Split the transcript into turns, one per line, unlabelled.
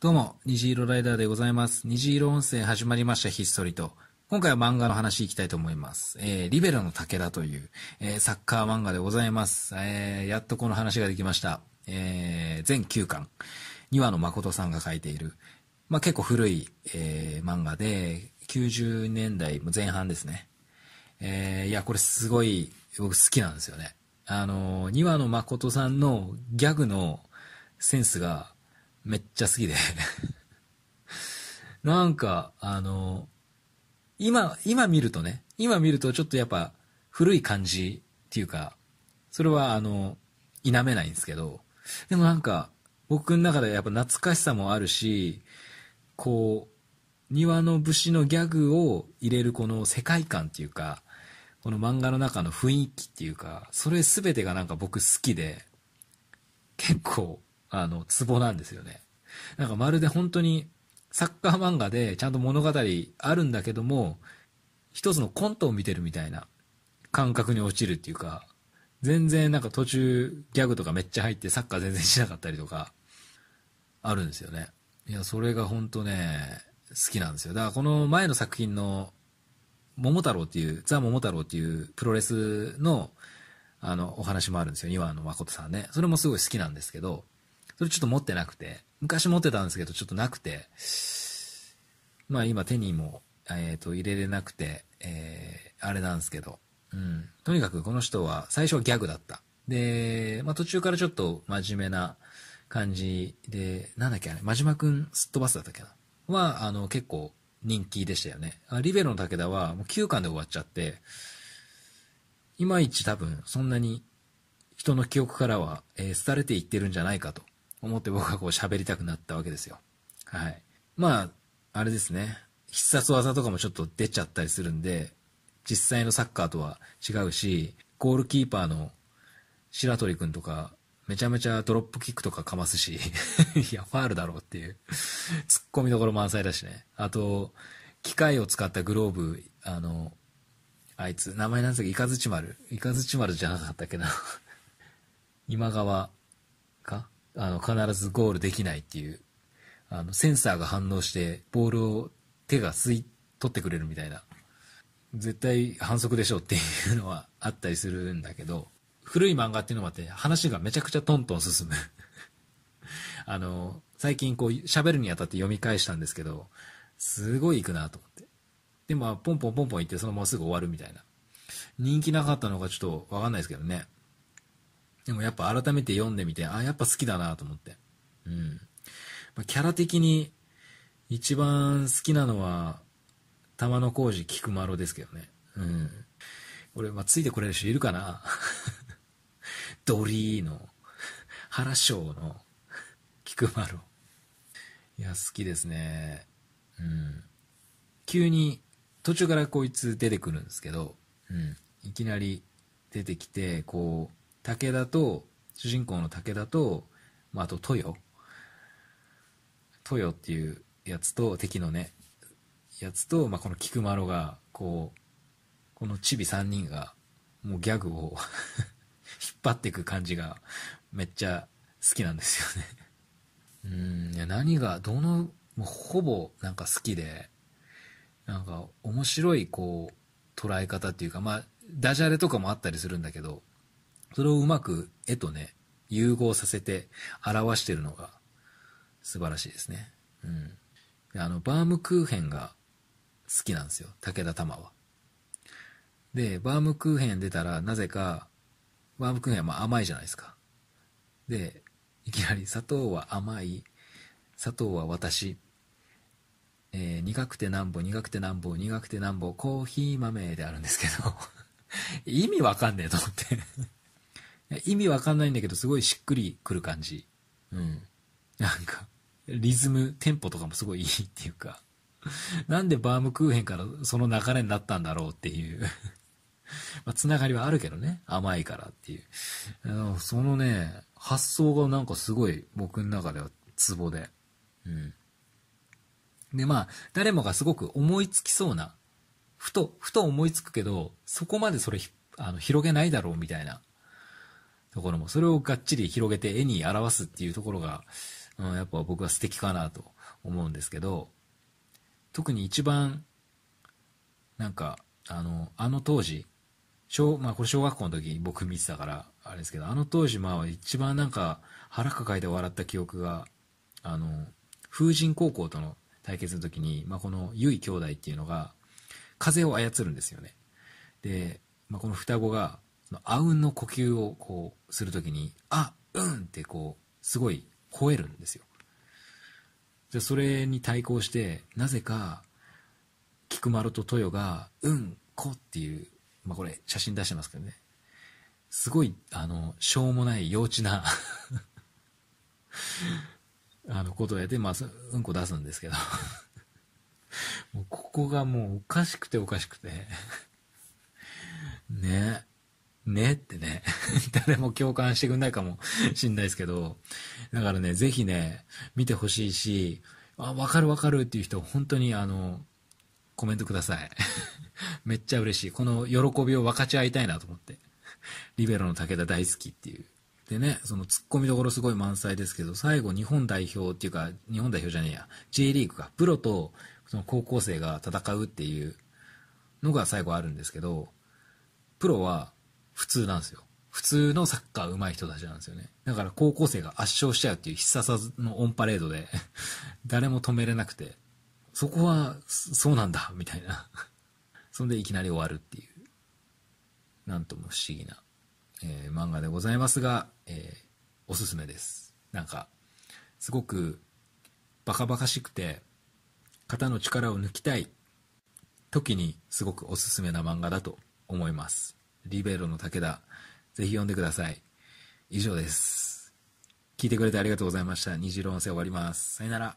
どうも、虹色ライダーでございます。虹色音声始まりました、ひっそりと。今回は漫画の話いきたいと思います。えー、リベロの武田という、えー、サッカー漫画でございます。えー、やっとこの話ができました。えー、全9巻。2話の誠さんが書いている、まあ、結構古い、えー、漫画で、90年代前半ですね。えー、いや、これすごい、僕好きなんですよね。あのー、2話の誠さんのギャグのセンスが、めっちゃ好きで なんか、あの、今、今見るとね、今見るとちょっとやっぱ古い感じっていうか、それはあの、否めないんですけど、でもなんか、僕の中でやっぱ懐かしさもあるし、こう、庭の武士のギャグを入れるこの世界観っていうか、この漫画の中の雰囲気っていうか、それ全てがなんか僕好きで、結構あの、ツボなんですよね。なんかまるで本当にサッカー漫画でちゃんと物語あるんだけども、一つのコントを見てるみたいな感覚に陥るっていうか、全然なんか途中ギャグとかめっちゃ入ってサッカー全然しなかったりとか、あるんですよね。いや、それが本当ね、好きなんですよ。だからこの前の作品の、桃太郎っていう、ザ・桃太郎っていうプロレスの、あの、お話もあるんですよ。岩野誠さんね。それもすごい好きなんですけど、それちょっと持ってなくて、昔持ってたんですけど、ちょっとなくて、まあ今手にも、えっ、ー、と、入れれなくて、えー、あれなんですけど、うん。とにかくこの人は最初はギャグだった。で、まあ途中からちょっと真面目な感じで、なんだっけあれ、真島くんすっ飛ばすだったっけなは、あの、結構人気でしたよね。リベロの武田はもう9巻で終わっちゃって、いまいち多分そんなに人の記憶からは、えー、廃れていってるんじゃないかと思って僕はこう喋りたくなったわけですよ。はい。まあ、あれですね。必殺技とかもちょっと出ちゃったりするんで、実際のサッカーとは違うし、ゴールキーパーの白鳥くんとか、めちゃめちゃドロップキックとかかますし いや、ファールだろうっていう突っ込みどころ満載だしね。あと、機械を使ったグローブ、あの、あいつ、名前なんですけど、イカズチマル。イカズチマルじゃなかったっけな 今川かあの、必ずゴールできないっていう、あの、センサーが反応して、ボールを手が吸い取ってくれるみたいな、絶対反則でしょっていうのはあったりするんだけど、古い漫画っていうのもあって、話がめちゃくちゃトントン進む あの、最近こう、喋るにあたって読み返したんですけど、すごい行くなと思って。で、も、ポンポンポンポン行って、そのまますぐ終わるみたいな。人気なかったのかちょっとわかんないですけどね。でもやっぱ改めて読んでみて、あ、やっぱ好きだなと思って。うん。まあ、キャラ的に一番好きなのは、玉の浩二菊丸ですけどね。うん。俺、まあ、ついてこれる人いるかな ドリーの、原翔の、菊丸。いや、好きですね。うん。急に、途中からこいつ出てくるんですけど、うん。いきなり出てきて、こう、武田と、主人公の武田と、まあ、あと豊。豊っていうやつと、敵のね、やつと、まあ、この菊丸が、こう、このチビ3人が、もうギャグを 引っ張っていく感じが、めっちゃ好きなんですよねうん、いや何が、どの、もうほぼなんか好きで、なんか面白いこう、捉え方っていうか、まあ、ダジャレとかもあったりするんだけど、それをうまく絵とね、融合させて表してるのが素晴らしいですね。うん。あの、バームクーヘンが好きなんですよ。武田玉は。で、バームクーヘン出たら、なぜか、バームクーヘンはま甘いじゃないですか。で、いきなり、砂糖は甘い、砂糖は私、えー、苦くてなんぼ、苦くてなんぼ、苦くてなんぼ、コーヒー豆であるんですけど意味わかんねえと思って意味わかんないんだけど、すごいしっくりくる感じ。うん。なんか、リズム、テンポとかもすごいいいっていうか、なんでバームクーヘンからその流れになったんだろうっていう まあ、つながりはあるけどね、甘いからっていう。あのそのね、発想がなんかすごい僕の中ではツボで。うん。で、まあ、誰もがすごく思いつきそうな、ふと、ふと思いつくけど、そこまでそれあの広げないだろうみたいなところも、それをがっちり広げて絵に表すっていうところが、うん、やっぱ僕は素敵かなと思うんですけど、特に一番、なんか、あの、あの当時、小、まあこれ小学校の時に僕見てたから、あれですけど、あの当時、まあ一番なんか腹抱えて笑った記憶が、あの、風神高校との対決の時に、まあこの結衣兄弟っていうのが、風を操るんですよね。で、まあこの双子が、あうんの呼吸をこうするときに、あ、うんってこう、すごい吠えるんですよ。ゃそれに対抗して、なぜか、菊丸と豊が、うん、こっていう、まあ、これ写真出してますけどね。すごい、あの、しょうもない幼稚な あの、ことをやって、まあ、うんこ出すんですけど もうここがもうおかしくておかしくてねねってね、誰も共感してくんないかもしんないですけど、だからね、ぜひね、見てほしいし、あ、わかるわかるっていう人、本当にあの、コメントください。めっちゃ嬉しい。この喜びを分かち合いたいなと思って。リベロの武田大好きっていう。でね、その突っ込みどころすごい満載ですけど、最後日本代表っていうか、日本代表じゃねえや、J リーグが、プロとその高校生が戦うっていうのが最後あるんですけど、プロは普通なんですよ。普通のサッカー上手い人たちなんですよね。だから高校生が圧勝しちゃうっていう必殺のオンパレードで 誰も止めれなくて、そこは、そうなんだ、みたいな そんでいきなり終わるっていう、なんとも不思議な、えー、漫画でございますが、えー、おすすめです。なんか、すごく、バカバカしくて、肩の力を抜きたい時にすごくおすすめな漫画だと思います。リベロの武田。ぜひ読んでください。以上です。聞いてくれてありがとうございました。虹色音声終わります。さよなら。